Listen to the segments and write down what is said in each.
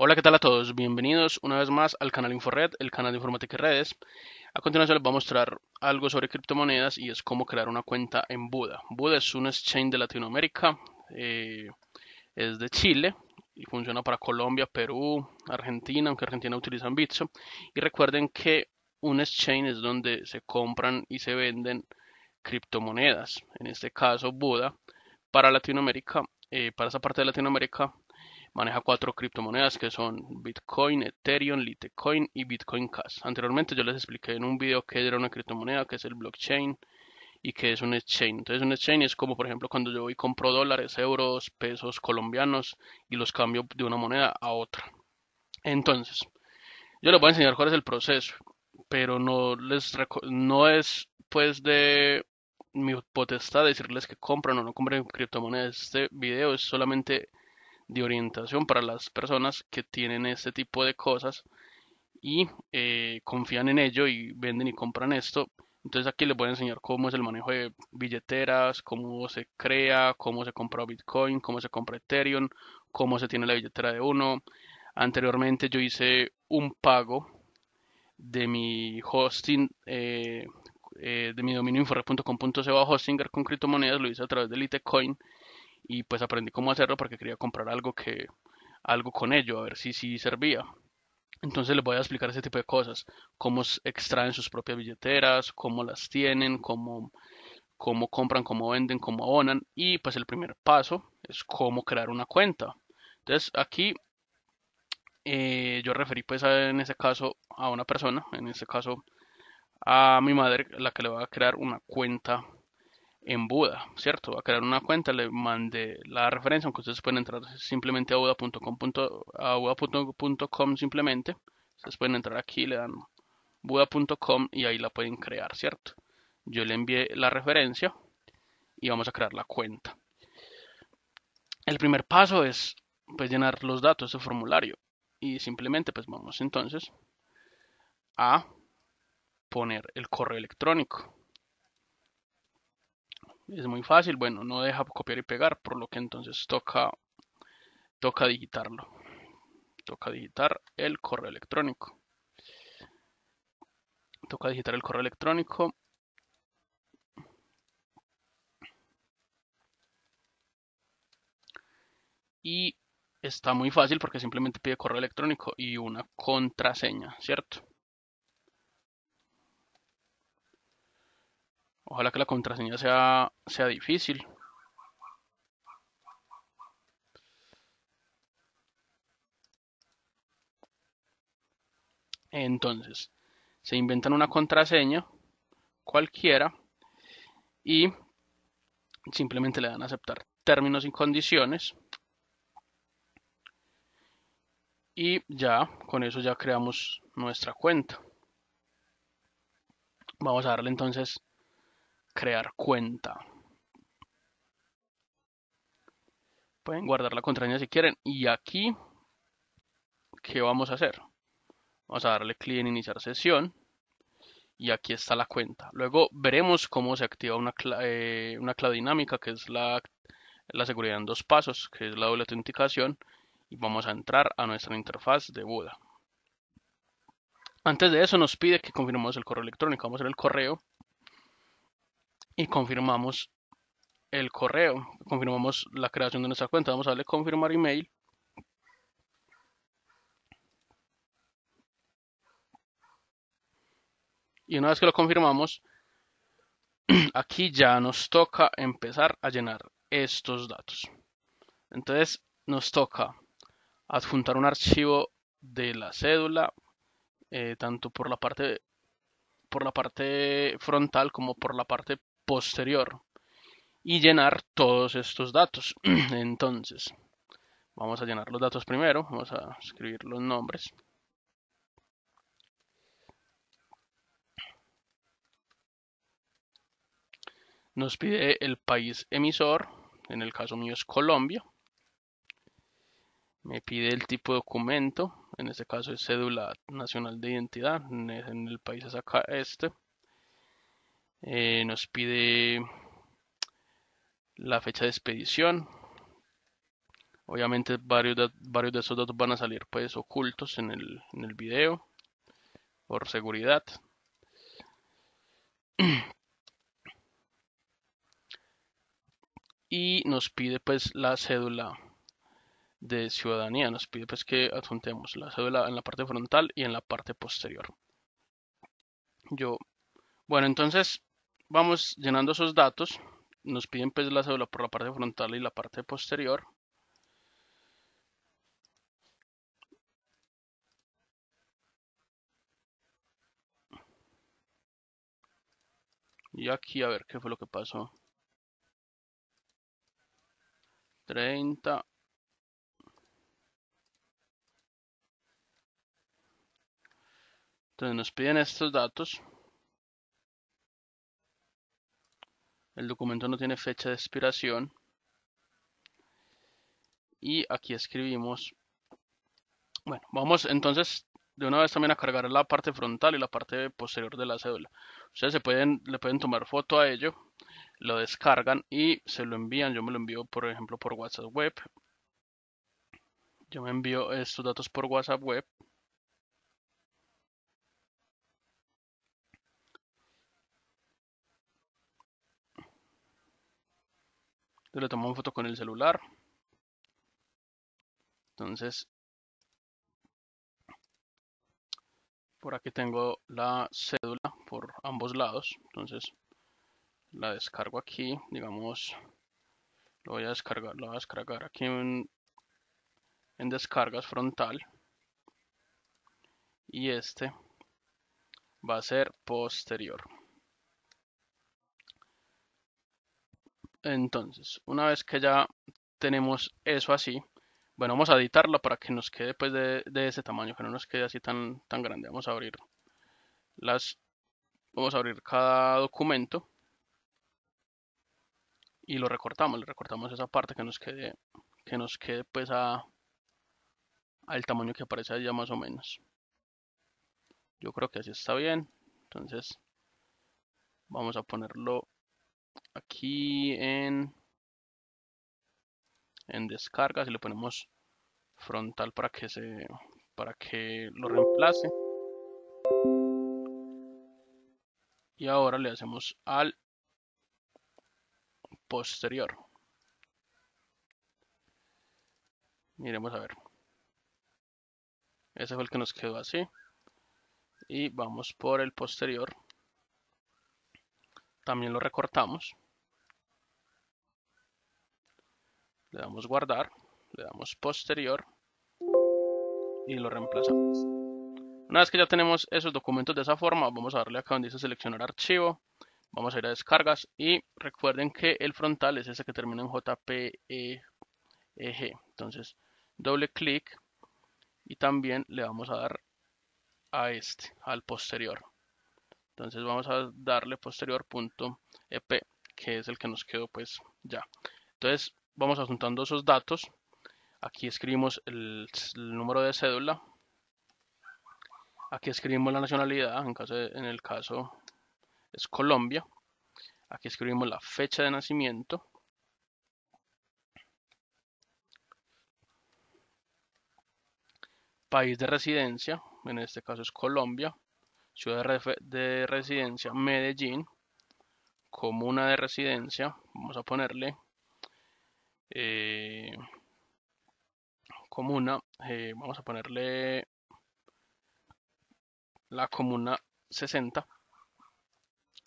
Hola, ¿qué tal a todos? Bienvenidos una vez más al canal InfoRed, el canal de informática y redes. A continuación les voy a mostrar algo sobre criptomonedas y es cómo crear una cuenta en Buda. Buda es un exchange de Latinoamérica, eh, es de Chile y funciona para Colombia, Perú, Argentina, aunque Argentina utiliza Bitso. Y recuerden que un exchange es donde se compran y se venden criptomonedas, en este caso Buda, para Latinoamérica, eh, para esa parte de Latinoamérica Maneja cuatro criptomonedas que son Bitcoin, Ethereum, Litecoin y Bitcoin Cash. Anteriormente yo les expliqué en un video qué era una criptomoneda, qué es el blockchain y qué es un exchange. Entonces un exchange es como por ejemplo cuando yo voy y compro dólares, euros, pesos colombianos y los cambio de una moneda a otra. Entonces, yo les voy a enseñar cuál es el proceso, pero no les no es pues de mi potestad decirles que compran o no compren criptomonedas. Este video es solamente de orientación para las personas que tienen este tipo de cosas y eh, confían en ello y venden y compran esto. Entonces aquí les voy a enseñar cómo es el manejo de billeteras, cómo se crea, cómo se compra Bitcoin, cómo se compra Ethereum, cómo se tiene la billetera de uno. Anteriormente yo hice un pago de mi hosting, eh, eh, de mi dominio infrared.com.co Hostinger con criptomonedas, lo hice a través del Litecoin y pues aprendí cómo hacerlo porque quería comprar algo que algo con ello, a ver si sí servía. Entonces les voy a explicar ese tipo de cosas, cómo extraen sus propias billeteras, cómo las tienen, cómo, cómo compran, cómo venden, cómo abonan y pues el primer paso es cómo crear una cuenta. Entonces aquí eh, yo referí pues en ese caso a una persona, en este caso a mi madre, la que le va a crear una cuenta en Buda, ¿cierto? a crear una cuenta, le mandé la referencia, aunque ustedes pueden entrar simplemente a buda.com simplemente. Ustedes pueden entrar aquí, le dan buda.com y ahí la pueden crear, ¿cierto? Yo le envié la referencia y vamos a crear la cuenta. El primer paso es pues, llenar los datos de formulario y simplemente pues vamos entonces a poner el correo electrónico es muy fácil, bueno, no deja copiar y pegar, por lo que entonces toca, toca digitarlo. Toca digitar el correo electrónico. Toca digitar el correo electrónico. Y está muy fácil porque simplemente pide correo electrónico y una contraseña, ¿cierto? Ojalá que la contraseña sea, sea difícil. Entonces, se inventan una contraseña cualquiera y simplemente le dan a aceptar términos y condiciones. Y ya, con eso ya creamos nuestra cuenta. Vamos a darle entonces crear cuenta. Pueden guardar la contraseña si quieren. Y aquí, ¿qué vamos a hacer? Vamos a darle clic en iniciar sesión. Y aquí está la cuenta. Luego veremos cómo se activa una, clave, eh, una dinámica, que es la, seguridad en dos pasos, que es la doble autenticación. Y vamos a entrar a nuestra interfaz de Buda. Antes de eso nos pide que confirmemos el correo electrónico. Vamos a hacer el correo y confirmamos el correo, confirmamos la creación de nuestra cuenta. Vamos a darle confirmar email. Y una vez que lo confirmamos, aquí ya nos toca empezar a llenar estos datos. Entonces nos toca adjuntar un archivo de la cédula, eh, tanto por la parte por la parte frontal como por la parte posterior y llenar todos estos datos. Entonces, vamos a llenar los datos primero, vamos a escribir los nombres. Nos pide el país emisor, en el caso mío es Colombia. Me pide el tipo de documento, en este caso es cédula nacional de identidad, en el país es acá este eh, nos pide la fecha de expedición. Obviamente varios de, varios de esos datos van a salir pues ocultos en el, en el video por seguridad. y nos pide pues la cédula de ciudadanía, nos pide pues que adjuntemos la cédula en la parte frontal y en la parte posterior. Yo, bueno, entonces vamos llenando esos datos. Nos piden pues, la cédula por la parte frontal y la parte posterior. Y aquí a ver qué fue lo que pasó. 30. Entonces nos piden estos datos. El documento no tiene fecha de expiración. Y aquí escribimos. Bueno, vamos entonces de una vez también a cargar la parte frontal y la parte posterior de la cédula. Ustedes se pueden, le pueden tomar foto a ello, lo descargan y se lo envían. Yo me lo envío, por ejemplo, por WhatsApp Web. Yo me envío estos datos por WhatsApp Web. Entonces le una foto con el celular. Entonces, por aquí tengo la cédula por ambos lados. Entonces, la descargo aquí, digamos, lo voy a descargar, lo voy a descargar aquí en descargas frontal. Y este va a ser posterior. Entonces, una vez que ya tenemos eso así, bueno, vamos a editarlo para que nos quede pues de, de, ese tamaño, que no nos quede así tan, tan grande. Vamos a abrir las, vamos a abrir cada documento y lo recortamos, le recortamos esa parte que nos quede, que nos quede pues a, al tamaño que aparece allá más o menos. Yo creo que así está bien. Entonces, vamos a ponerlo aquí en, en descargas y le ponemos frontal para que se para que lo reemplace y ahora le hacemos al posterior miremos a ver ese fue el que nos quedó así y vamos por el posterior también lo recortamos. Le damos guardar, le damos posterior y lo reemplazamos. Una vez que ya tenemos esos documentos de esa forma, vamos a darle acá donde dice seleccionar archivo, vamos a ir a descargas y recuerden que el frontal es ese que termina en JPEG. Entonces, doble clic y también le vamos a dar a este, al posterior entonces vamos a darle posterior punto ep que es el que nos quedó pues ya entonces vamos adjuntando esos datos aquí escribimos el, número de cédula aquí escribimos la nacionalidad en, en el caso es Colombia aquí escribimos la fecha de nacimiento país de residencia, en este caso es Colombia, ciudad de residencia Medellín, comuna de residencia, vamos a ponerle eh, comuna, eh, vamos a ponerle la comuna 60,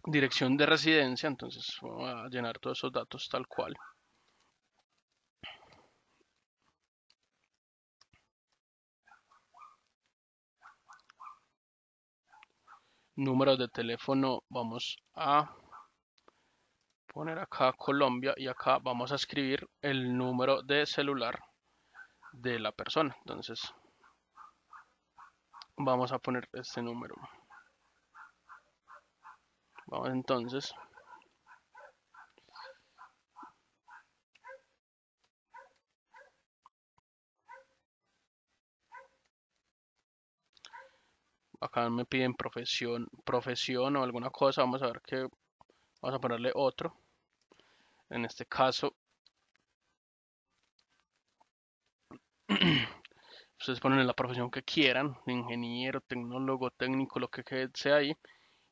dirección de residencia, entonces vamos a llenar todos esos datos tal cual. Número de teléfono vamos a poner acá Colombia y acá vamos a escribir el número de celular de la persona entonces vamos a poner este número vamos entonces acá me piden profesión, profesión o alguna cosa, vamos a ver qué, vamos a ponerle otro, en este caso, ustedes ponen la profesión que quieran, ingeniero, tecnólogo, técnico, lo que sea ahí,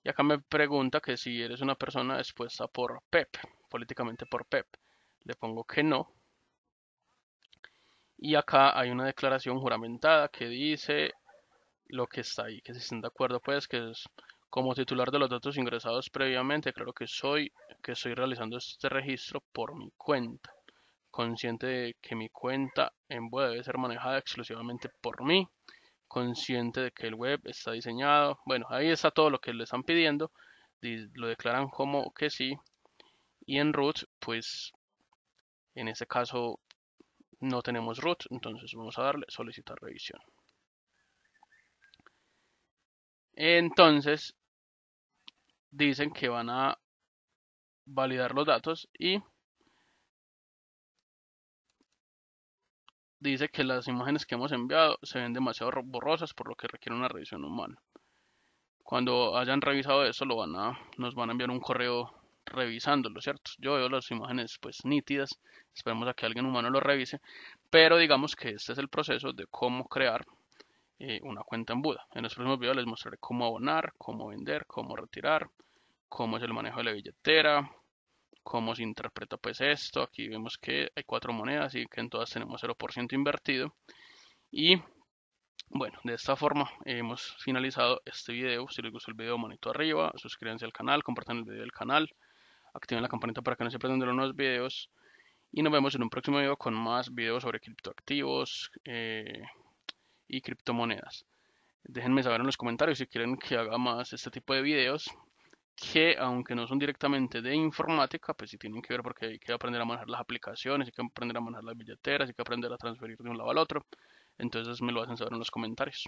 y acá me pregunta que si eres una persona expuesta por PEP, e políticamente por PEP, e le pongo que no, y acá hay una declaración juramentada que dice lo que está ahí, que si están de acuerdo, pues, que es como titular de los datos ingresados previamente, claro que soy, que estoy realizando este registro por mi cuenta, consciente de que mi cuenta en web debe ser manejada exclusivamente por mí, consciente de que el web está diseñado, bueno, ahí está todo lo que le están pidiendo, lo declaran como que sí, y en root, pues, en este caso no tenemos root, entonces vamos a darle solicitar revisión. Entonces, dicen que van a validar los datos y dice que las imágenes que hemos enviado se ven demasiado borrosas por lo que requiere una revisión humana. Cuando hayan revisado eso lo van a, nos van a enviar un correo revisándolo, ¿cierto? Yo veo las imágenes pues nítidas, esperemos a que alguien humano lo revise, pero digamos que este es el proceso de cómo crear eh, una cuenta en Buda. En los próximos videos les mostraré cómo abonar, cómo vender, cómo retirar, cómo es el manejo de la billetera, cómo se interpreta pues esto. Aquí vemos que hay cuatro monedas y que en todas tenemos 0% invertido. Y bueno, de esta forma hemos finalizado este video. Si les gustó el video, manito arriba, suscríbanse al canal, compartan el video del canal, activen la campanita para que no se pierdan de los nuevos videos. Y nos vemos en un próximo video con más videos sobre criptoactivos, eh, y criptomonedas. Déjenme saber en los comentarios si quieren que haga más este tipo de videos que aunque no son directamente de informática, pues si tienen que ver porque hay que aprender a manejar las aplicaciones, hay que aprender a manejar las billeteras, hay que aprender a transferir de un lado al otro. Entonces me lo hacen saber en los comentarios.